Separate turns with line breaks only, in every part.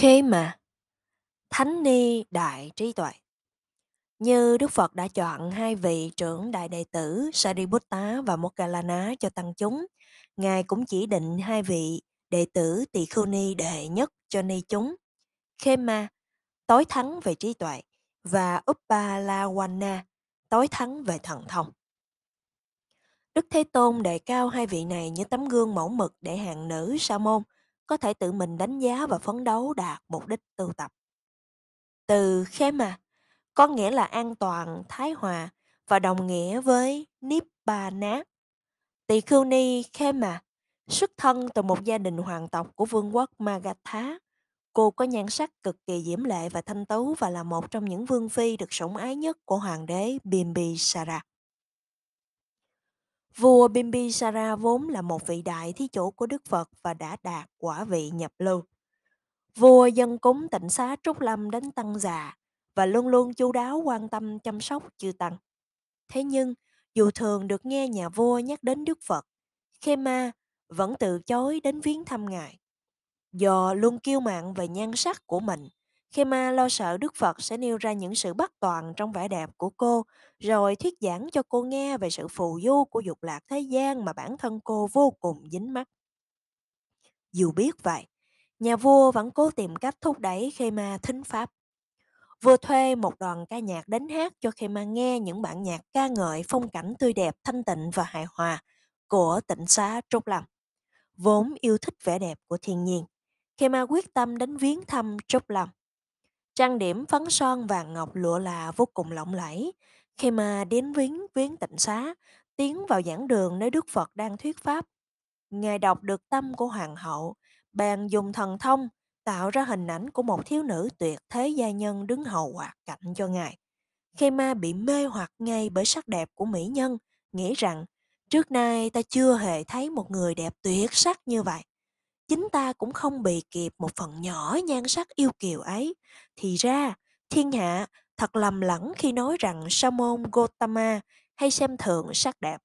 Khi mà thánh ni đại trí tuệ như Đức Phật đã chọn hai vị trưởng đại đệ tử Sariputta và Mokkallana cho tăng chúng, Ngài cũng chỉ định hai vị đệ tử Tỳ Khưu Ni đệ nhất cho ni chúng. ma tối thắng về trí tuệ và Uppalawana, tối thắng về thần thông. Đức Thế Tôn đề cao hai vị này như tấm gương mẫu mực để hạng nữ sa môn – có thể tự mình đánh giá và phấn đấu đạt mục đích tu tập. Từ khe mà có nghĩa là an toàn, thái hòa và đồng nghĩa với niếp ba nát. Tỳ khưu ni khema à, xuất thân từ một gia đình hoàng tộc của vương quốc Magatha. Cô có nhan sắc cực kỳ diễm lệ và thanh tú và là một trong những vương phi được sủng ái nhất của hoàng đế Bimbisara. Vua Bimbisara vốn là một vị đại thí chủ của Đức Phật và đã đạt quả vị nhập lưu. Vua dân cúng tịnh xá Trúc Lâm đến tăng già và luôn luôn chu đáo quan tâm chăm sóc chư tăng. Thế nhưng, dù thường được nghe nhà vua nhắc đến Đức Phật, Khê Ma vẫn từ chối đến viếng thăm ngài. Do luôn kiêu mạn về nhan sắc của mình, Khema lo sợ Đức Phật sẽ nêu ra những sự bất toàn trong vẻ đẹp của cô, rồi thuyết giảng cho cô nghe về sự phù du của dục lạc thế gian mà bản thân cô vô cùng dính mắc. Dù biết vậy, nhà vua vẫn cố tìm cách thúc đẩy Khema thính pháp. Vua thuê một đoàn ca nhạc đến hát cho Khema nghe những bản nhạc ca ngợi phong cảnh tươi đẹp, thanh tịnh và hài hòa của Tịnh xá Trúc Lâm. Vốn yêu thích vẻ đẹp của thiên nhiên, Khema quyết tâm đến viếng thăm Trúc Lâm. Trang điểm phấn son vàng ngọc lụa là vô cùng lộng lẫy. Khi mà đến viếng viếng tịnh xá, tiến vào giảng đường nơi Đức Phật đang thuyết pháp. Ngài đọc được tâm của hoàng hậu, bèn dùng thần thông tạo ra hình ảnh của một thiếu nữ tuyệt thế gia nhân đứng hầu hoạt cạnh cho ngài. Khi ma bị mê hoặc ngay bởi sắc đẹp của mỹ nhân, nghĩ rằng trước nay ta chưa hề thấy một người đẹp tuyệt sắc như vậy chính ta cũng không bị kịp một phần nhỏ nhan sắc yêu kiều ấy. Thì ra, thiên hạ thật lầm lẫn khi nói rằng sa môn Gotama hay xem thường sắc đẹp.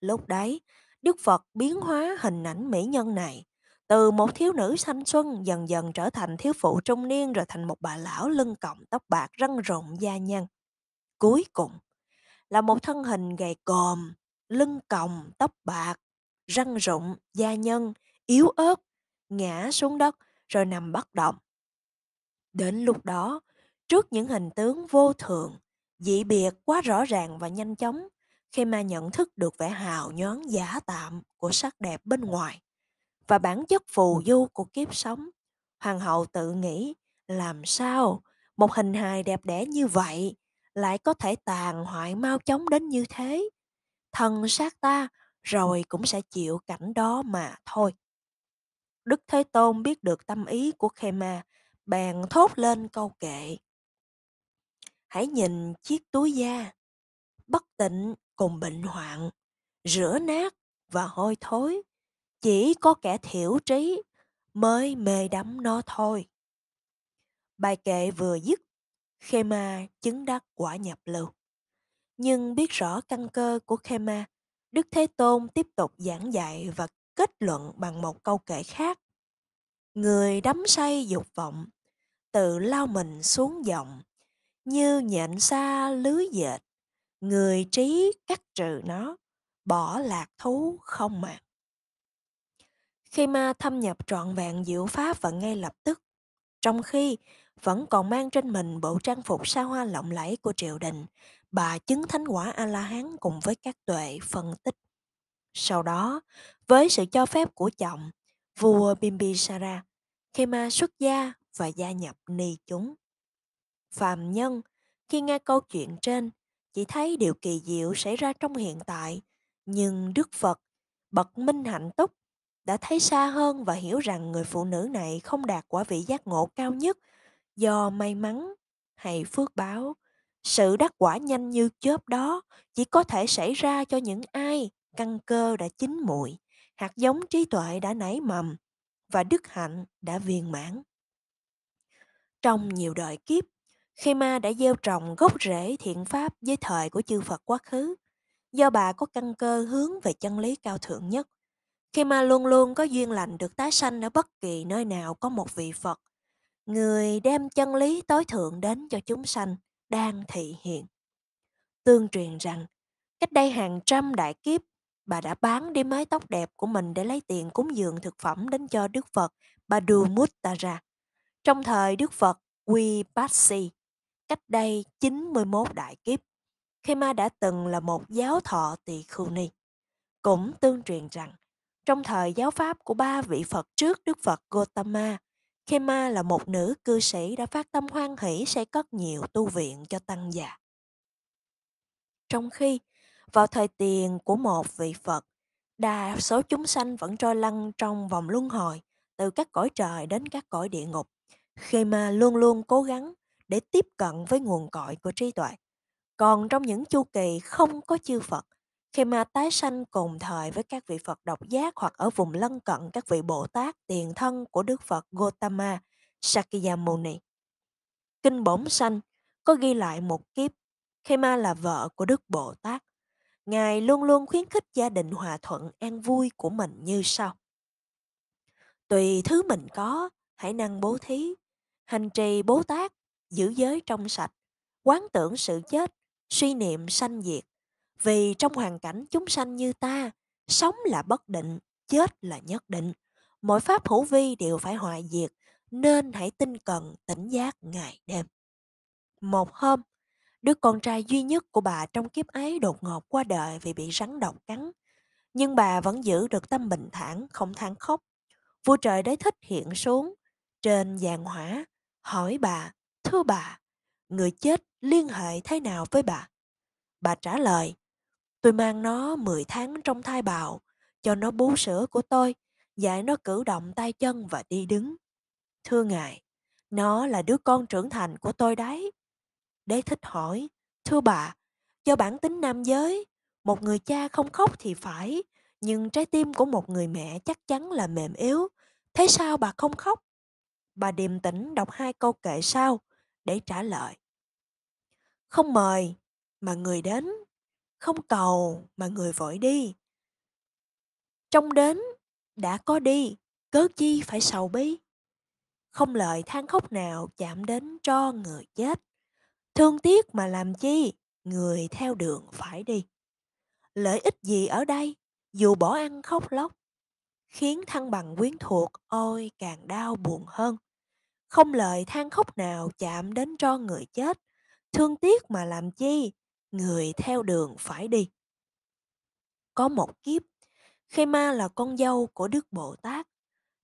Lúc đấy, Đức Phật biến hóa hình ảnh mỹ nhân này từ một thiếu nữ thanh xuân dần dần trở thành thiếu phụ trung niên rồi thành một bà lão lưng còng tóc bạc răng rộng da nhăn. Cuối cùng là một thân hình gầy còm, lưng còng, tóc bạc, răng rụng, da nhân, yếu ớt, ngã xuống đất rồi nằm bất động. Đến lúc đó, trước những hình tướng vô thường, dị biệt quá rõ ràng và nhanh chóng, khi mà nhận thức được vẻ hào nhón giả tạm của sắc đẹp bên ngoài và bản chất phù du của kiếp sống, hoàng hậu tự nghĩ làm sao một hình hài đẹp đẽ như vậy lại có thể tàn hoại mau chóng đến như thế. thần sát ta rồi cũng sẽ chịu cảnh đó mà thôi. Đức Thế Tôn biết được tâm ý của Khema, bèn thốt lên câu kệ. Hãy nhìn chiếc túi da, bất tịnh cùng bệnh hoạn, rửa nát và hôi thối, chỉ có kẻ thiểu trí mới mê đắm nó thôi. Bài kệ vừa dứt, Khema chứng đắc quả nhập lưu. Nhưng biết rõ căn cơ của Khema, Đức Thế Tôn tiếp tục giảng dạy và kết luận bằng một câu kể khác. Người đắm say dục vọng, tự lao mình xuống dòng, như nhện xa lưới dệt, người trí cắt trừ nó, bỏ lạc thú không màng. Khi ma thâm nhập trọn vẹn diệu pháp và ngay lập tức, trong khi vẫn còn mang trên mình bộ trang phục sa hoa lộng lẫy của triều đình, bà chứng thánh quả A-la-hán cùng với các tuệ phân tích. Sau đó, với sự cho phép của chồng, vua Bimbisara, Khema xuất gia và gia nhập ni chúng. Phàm nhân, khi nghe câu chuyện trên, chỉ thấy điều kỳ diệu xảy ra trong hiện tại, nhưng Đức Phật, bậc minh hạnh túc, đã thấy xa hơn và hiểu rằng người phụ nữ này không đạt quả vị giác ngộ cao nhất do may mắn hay phước báo. Sự đắc quả nhanh như chớp đó chỉ có thể xảy ra cho những ai căn cơ đã chín muội, hạt giống trí tuệ đã nảy mầm và đức hạnh đã viên mãn. Trong nhiều đời kiếp, khi ma đã gieo trồng gốc rễ thiện pháp với thời của chư Phật quá khứ, do bà có căn cơ hướng về chân lý cao thượng nhất. Khi ma luôn luôn có duyên lành được tái sanh ở bất kỳ nơi nào có một vị Phật, người đem chân lý tối thượng đến cho chúng sanh đang thị hiện. Tương truyền rằng, cách đây hàng trăm đại kiếp, Bà đã bán đi mái tóc đẹp của mình để lấy tiền cúng dường thực phẩm đến cho Đức Phật Badu Muttara. Trong thời Đức Phật Vipassy, cách đây 91 đại kiếp, Khema đã từng là một giáo thọ tỳ khưu ni. Cũng tương truyền rằng, trong thời giáo pháp của ba vị Phật trước Đức Phật Gotama, Khema là một nữ cư sĩ đã phát tâm hoan hỷ sẽ cất nhiều tu viện cho tăng già. Trong khi vào thời tiền của một vị Phật, đa số chúng sanh vẫn trôi lăn trong vòng luân hồi, từ các cõi trời đến các cõi địa ngục, khi mà luôn luôn cố gắng để tiếp cận với nguồn cội của trí tuệ. Còn trong những chu kỳ không có chư Phật, khi mà tái sanh cùng thời với các vị Phật độc giác hoặc ở vùng lân cận các vị Bồ Tát tiền thân của Đức Phật Gotama Sakyamuni. Kinh Bổn Sanh có ghi lại một kiếp khi ma là vợ của Đức Bồ Tát Ngài luôn luôn khuyến khích gia đình hòa thuận an vui của mình như sau. Tùy thứ mình có, hãy năng bố thí, hành trì bố tác, giữ giới trong sạch, quán tưởng sự chết, suy niệm sanh diệt. Vì trong hoàn cảnh chúng sanh như ta, sống là bất định, chết là nhất định. Mọi pháp hữu vi đều phải hoại diệt, nên hãy tinh cần tỉnh giác ngày đêm. Một hôm, Đứa con trai duy nhất của bà trong kiếp ấy đột ngột qua đời vì bị rắn độc cắn. Nhưng bà vẫn giữ được tâm bình thản, không than khóc. Vua trời đế thích hiện xuống, trên giàn hỏa, hỏi bà, thưa bà, người chết liên hệ thế nào với bà? Bà trả lời, tôi mang nó 10 tháng trong thai bào, cho nó bú sữa của tôi, dạy nó cử động tay chân và đi đứng. Thưa ngài, nó là đứa con trưởng thành của tôi đấy. Đế thích hỏi, thưa bà, do bản tính nam giới, một người cha không khóc thì phải, nhưng trái tim của một người mẹ chắc chắn là mềm yếu. Thế sao bà không khóc? Bà điềm tĩnh đọc hai câu kệ sau để trả lời. Không mời mà người đến, không cầu mà người vội đi. Trong đến đã có đi, cớ chi phải sầu bi. Không lời than khóc nào chạm đến cho người chết. Thương tiếc mà làm chi, người theo đường phải đi. Lợi ích gì ở đây, dù bỏ ăn khóc lóc, khiến thăng bằng quyến thuộc ôi càng đau buồn hơn. Không lời than khóc nào chạm đến cho người chết, thương tiếc mà làm chi, người theo đường phải đi. Có một kiếp, Khi Ma là con dâu của Đức Bồ Tát.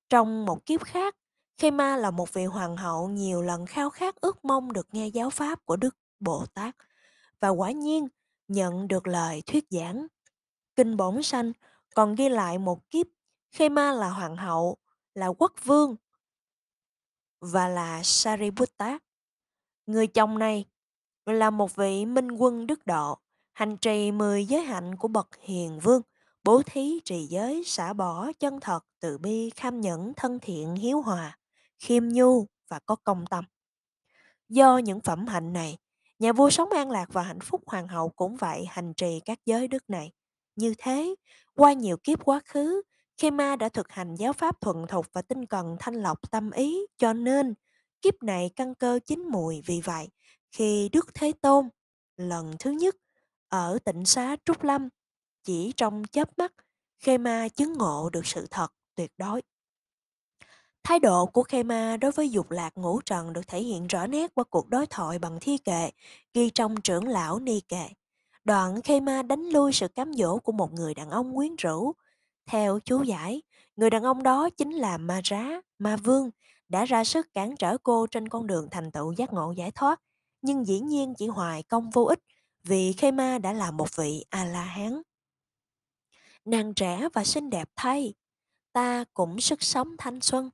Trong một kiếp khác, khi Ma là một vị hoàng hậu nhiều lần khao khát ước mong được nghe giáo pháp của Đức Bồ Tát và quả nhiên nhận được lời thuyết giảng. Kinh bổn sanh còn ghi lại một kiếp Khê Ma là hoàng hậu, là quốc vương và là Sariputta. Người chồng này là một vị minh quân đức độ, hành trì mười giới hạnh của bậc hiền vương, bố thí trì giới, xả bỏ chân thật, từ bi, kham nhẫn, thân thiện, hiếu hòa khiêm nhu và có công tâm. Do những phẩm hạnh này, nhà vua sống an lạc và hạnh phúc hoàng hậu cũng vậy hành trì các giới đức này. Như thế, qua nhiều kiếp quá khứ, Khema đã thực hành giáo pháp thuần thục và tinh cần thanh lọc tâm ý, cho nên kiếp này căn cơ chín mùi vì vậy. Khi Đức Thế Tôn lần thứ nhất ở tỉnh xá Trúc Lâm, chỉ trong chớp mắt, Khema chứng ngộ được sự thật tuyệt đối. Thái độ của Khema đối với dục lạc ngũ trần được thể hiện rõ nét qua cuộc đối thoại bằng thi kệ, ghi trong trưởng lão ni kệ. Đoạn Khema đánh lui sự cám dỗ của một người đàn ông quyến rũ. Theo chú giải, người đàn ông đó chính là Ma Rá, Ma Vương, đã ra sức cản trở cô trên con đường thành tựu giác ngộ giải thoát, nhưng dĩ nhiên chỉ hoài công vô ích vì Khema đã là một vị A-la-hán. Nàng trẻ và xinh đẹp thay, ta cũng sức sống thanh xuân,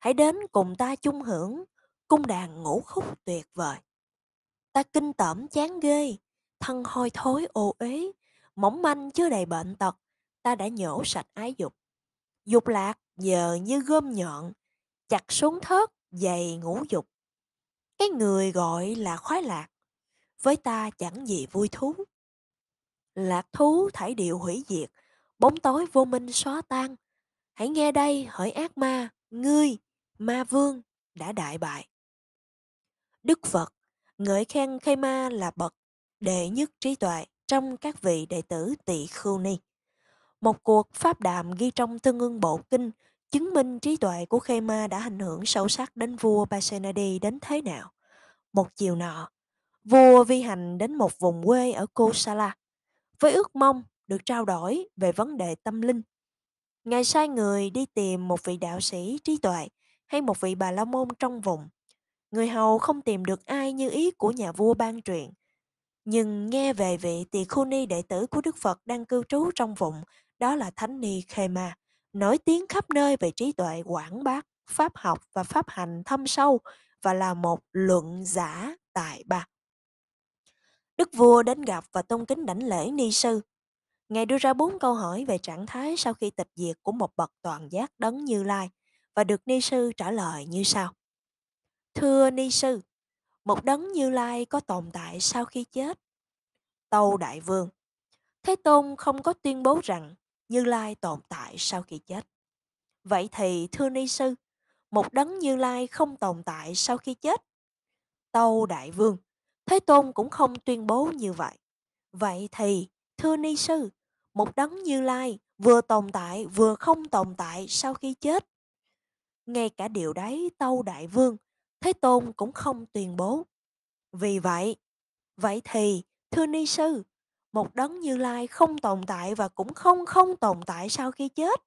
hãy đến cùng ta chung hưởng cung đàn ngũ khúc tuyệt vời ta kinh tởm chán ghê thân hôi thối ô uế mỏng manh chưa đầy bệnh tật ta đã nhổ sạch ái dục dục lạc giờ như gươm nhọn chặt xuống thớt dày ngũ dục cái người gọi là khoái lạc với ta chẳng gì vui thú lạc thú thải điệu hủy diệt bóng tối vô minh xóa tan hãy nghe đây hỡi ác ma ngươi ma vương đã đại bại. Đức Phật ngợi khen Khai Ma là bậc đệ nhất trí tuệ trong các vị đệ tử Tỳ Khưu Ni. Một cuộc pháp đàm ghi trong Tương ưng Bộ Kinh chứng minh trí tuệ của Khai Ma đã ảnh hưởng sâu sắc đến vua Pasenadi đến thế nào. Một chiều nọ, vua vi hành đến một vùng quê ở Kosala với ước mong được trao đổi về vấn đề tâm linh. Ngài sai người đi tìm một vị đạo sĩ trí tuệ hay một vị bà la môn trong vùng. Người hầu không tìm được ai như ý của nhà vua ban truyện. Nhưng nghe về vị tỳ khu ni đệ tử của Đức Phật đang cư trú trong vùng, đó là Thánh Ni Khê Ma, nổi tiếng khắp nơi về trí tuệ quảng bác, pháp học và pháp hành thâm sâu và là một luận giả tài ba. Đức vua đến gặp và tôn kính đảnh lễ ni sư. Ngài đưa ra bốn câu hỏi về trạng thái sau khi tịch diệt của một bậc toàn giác đấng như lai và được ni sư trả lời như sau. Thưa ni sư, một đấng như lai có tồn tại sau khi chết. Tâu Đại Vương, Thế Tôn không có tuyên bố rằng như lai tồn tại sau khi chết. Vậy thì thưa ni sư, một đấng như lai không tồn tại sau khi chết. Tâu Đại Vương, Thế Tôn cũng không tuyên bố như vậy. Vậy thì, thưa ni sư, một đấng như lai vừa tồn tại vừa không tồn tại sau khi chết ngay cả điều đấy Tâu Đại Vương, Thế Tôn cũng không tuyên bố. Vì vậy, vậy thì, thưa ni sư, một đấng như lai không tồn tại và cũng không không tồn tại sau khi chết.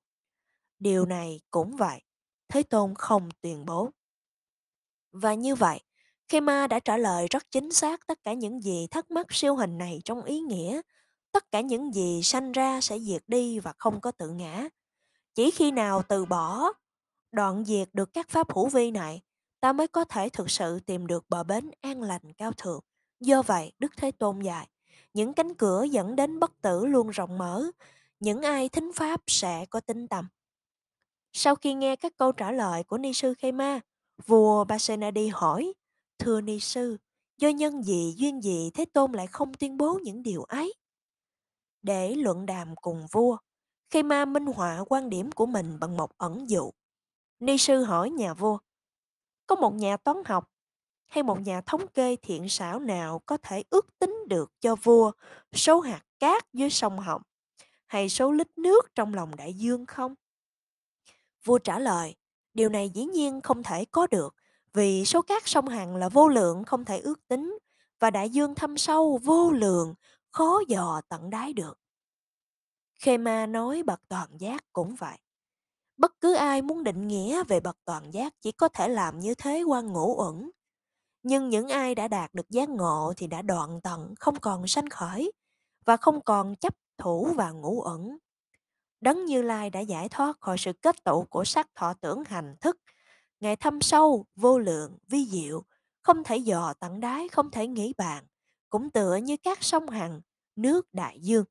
Điều này cũng vậy, Thế Tôn không tuyên bố. Và như vậy, khi ma đã trả lời rất chính xác tất cả những gì thắc mắc siêu hình này trong ý nghĩa, tất cả những gì sanh ra sẽ diệt đi và không có tự ngã. Chỉ khi nào từ bỏ đoạn diệt được các pháp hữu vi này, ta mới có thể thực sự tìm được bờ bến an lành cao thượng. Do vậy, Đức Thế Tôn dạy, những cánh cửa dẫn đến bất tử luôn rộng mở, những ai thính pháp sẽ có tinh tầm. Sau khi nghe các câu trả lời của Ni sư Khê Ma, vua Basenadi hỏi, Thưa Ni sư, do nhân gì duyên gì Thế Tôn lại không tuyên bố những điều ấy? Để luận đàm cùng vua, Khê Ma minh họa quan điểm của mình bằng một ẩn dụ. Ni sư hỏi nhà vua, có một nhà toán học hay một nhà thống kê thiện xảo nào có thể ước tính được cho vua số hạt cát dưới sông Hồng hay số lít nước trong lòng đại dương không? Vua trả lời, điều này dĩ nhiên không thể có được vì số cát sông Hằng là vô lượng không thể ước tính và đại dương thâm sâu vô lượng khó dò tận đáy được. Khê Ma nói bậc toàn giác cũng vậy bất cứ ai muốn định nghĩa về bậc toàn giác chỉ có thể làm như thế qua ngũ uẩn nhưng những ai đã đạt được giác ngộ thì đã đoạn tận không còn sanh khởi và không còn chấp thủ và ngũ uẩn đấng như lai đã giải thoát khỏi sự kết tụ của sắc thọ tưởng hành thức ngài thâm sâu vô lượng vi diệu không thể dò tận đáy không thể nghĩ bàn cũng tựa như các sông hằng nước đại dương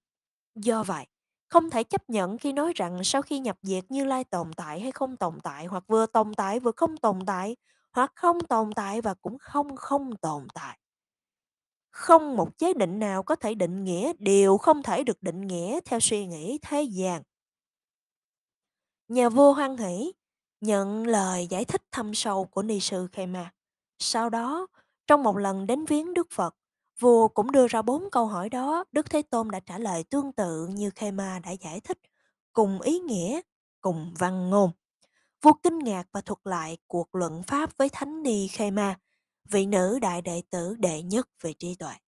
do vậy không thể chấp nhận khi nói rằng sau khi nhập diệt Như Lai tồn tại hay không tồn tại hoặc vừa tồn tại vừa không tồn tại hoặc không tồn tại và cũng không không tồn tại. Không một chế định nào có thể định nghĩa đều không thể được định nghĩa theo suy nghĩ thế gian. Nhà vua hoan hỷ nhận lời giải thích thâm sâu của Ni Sư Khema. Sau đó, trong một lần đến viếng Đức Phật, Vua cũng đưa ra bốn câu hỏi đó, Đức Thế Tôn đã trả lời tương tự như Khê Ma đã giải thích, cùng ý nghĩa, cùng văn ngôn. Vua kinh ngạc và thuật lại cuộc luận pháp với Thánh Ni Khê Ma, vị nữ đại đệ tử đệ nhất về trí tuệ.